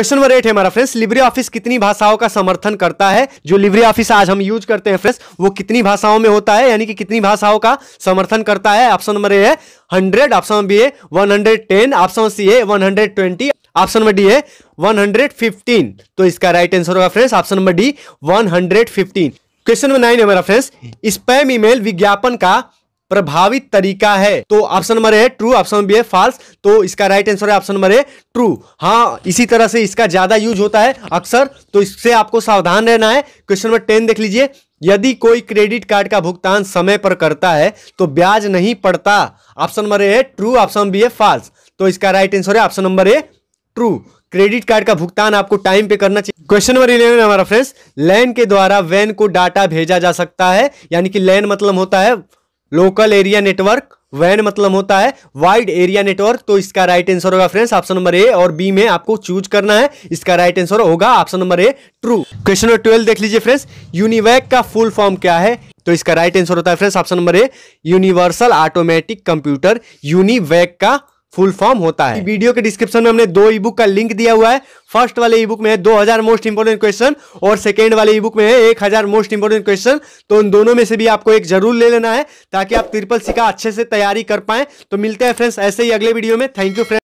question number eight है हमारा friends Libre office कितनी भाषाओं का समर्थन करता है जो लिब्रे ऑफिस आज हम यूज करते हैं फ्रेंड्स वो कितनी भाषाओं में होता है यानी कि कितनी भाषाओं का समर्थन करता है ऑप्शन नंबर ए है हंड्रेड ऑप्शन बी है one hundred ten option C है one hundred twenty option number D है 115 तो इसका राइट आंसर होगा friends option number D 115 question number nine है मेरा फ्रेंड्स स्पैम ईमेल विज्ञापन का प्रभावित तरीका है तो ऑप्शन नंबर है ट्रू ऑप्शन बी है फॉल्स तो इसका राइट आंसर है ऑप्शन नंबर है ट्रू हाँ इसी तरह से इसका ज्यादा यूज होता है अक्सर तो इससे आपको सावधान रहना है क्वेश्चन नंबर टेन देख लीजिए यदि कोई क्रेडिट कार्ड का भुगतान समय पर करता है तो ब्याज नहीं पड़ता ऑप्शन नंबर है ट्रू ऑप्शन बी है फॉल्स तो इसका राइट आंसर है option number A true credit card का भुगतान आपको टाइम पे करना चाहिए क्वेश्चन नंबर इलेवन हमारा फ्रेंड्स लैन के द्वारा वैन को डाटा भेजा जा सकता है यानी कि लैन मतलब होता है लोकल एरिया नेटवर्क वैन मतलब होता है वाइड एरिया नेटवर्क तो इसका राइट आंसर होगा फ्रेंड्स ऑप्शन नंबर ए और बी में आपको चूज करना है इसका राइट आंसर होगा option number A true question number twelve देख लीजिए फ्रेंड्स यूनिवैक का फुल फॉर्म क्या है तो इसका राइट आंसर होता है friends option number A universal automatic computer UNIVAC का फुल फॉर्म होता है वीडियो के डिस्क्रिप्शन में हमने दो ई बुक का लिंक दिया हुआ है फर्स्ट वाले ई बुक में है 2000 मोस्ट इंपोर्टेंट क्वेश्चन और सेकेंड वाले ई बुक में है 1000 मोस्ट इंपोर्टेंट क्वेश्चन तो उन दोनों में से भी आपको एक जरूर ले लेना है ताकि आप ट्रिपल सी का अच्छे से तैयारी कर पाए तो मिलते हैं फ्रेंड्स ऐसे ही अगले वीडियो में थैंक यू फ्रेंड